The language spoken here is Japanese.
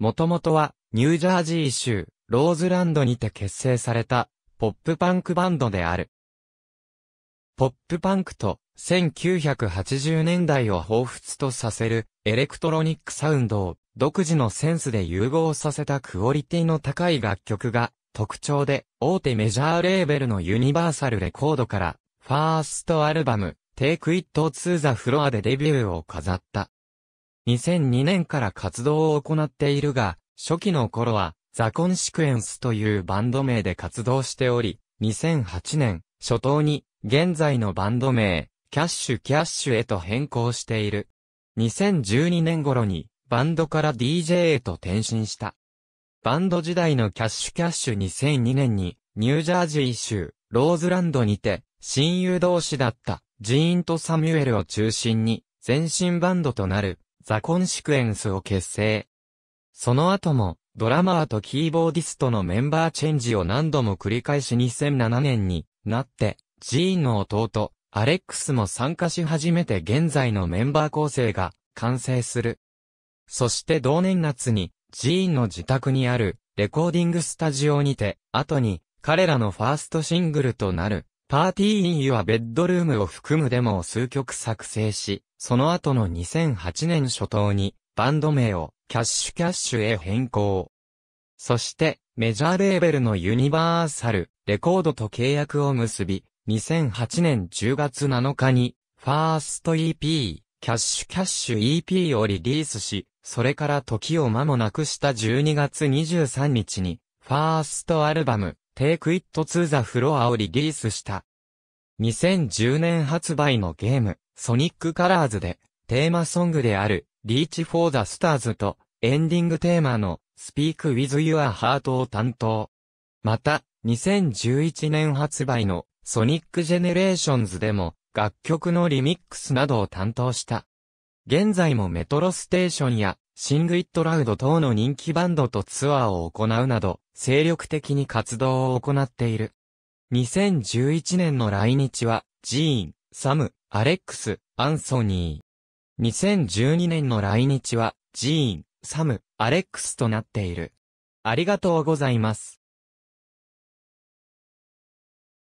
もともとは、ニュージャージー州、ローズランドにて結成された、ポップパンクバンドである。ポップパンクと、1980年代を彷彿とさせる、エレクトロニックサウンドを、独自のセンスで融合させたクオリティの高い楽曲が、特徴で、大手メジャーレーベルのユニバーサルレコードから、ファーストアルバム、Take It to the Floor でデビューを飾った。2002年から活動を行っているが、初期の頃は、ザコンシクエンスというバンド名で活動しており、2008年、初頭に、現在のバンド名、キャッシュキャッシュへと変更している。2012年頃に、バンドから DJ へと転身した。バンド時代のキャッシュキャッシュ2002年に、ニュージャージー州、ローズランドにて、親友同士だった、ジーンとサミュエルを中心に、全身バンドとなる、ザ・コンシクエンスを結成。その後も、ドラマーとキーボーディストのメンバーチェンジを何度も繰り返し2007年になって、ジーンの弟、アレックスも参加し始めて現在のメンバー構成が完成する。そして同年夏に、ジーンの自宅にあるレコーディングスタジオにて、後に彼らのファーストシングルとなるパーティーインユ o ベッドルームを含むデモを数曲作成し、その後の2008年初頭にバンド名をキャッシュキャッシュへ変更。そしてメジャーレーベルのユニバーサルレコードと契約を結び、2008年10月7日にファースト EP キャッシュキャッシュ EP をリリースし、それから時を間もなくした12月23日にファーストアルバム Take It to the Floor をリリースした。2010年発売のゲーム、ソニックカラーズで、テーマソングである、Reach for the Stars と、エンディングテーマの、Speak with Your Heart を担当。また、2011年発売の、ソニックジェネレーションズでも、楽曲のリミックスなどを担当した。現在もメトロステーションやシング・イット・ラウド等の人気バンドとツアーを行うなど、精力的に活動を行っている。2011年の来日は、ジーン、サム、アレックス、アンソニー。2012年の来日は、ジーン、サム、アレックスとなっている。ありがとうございます。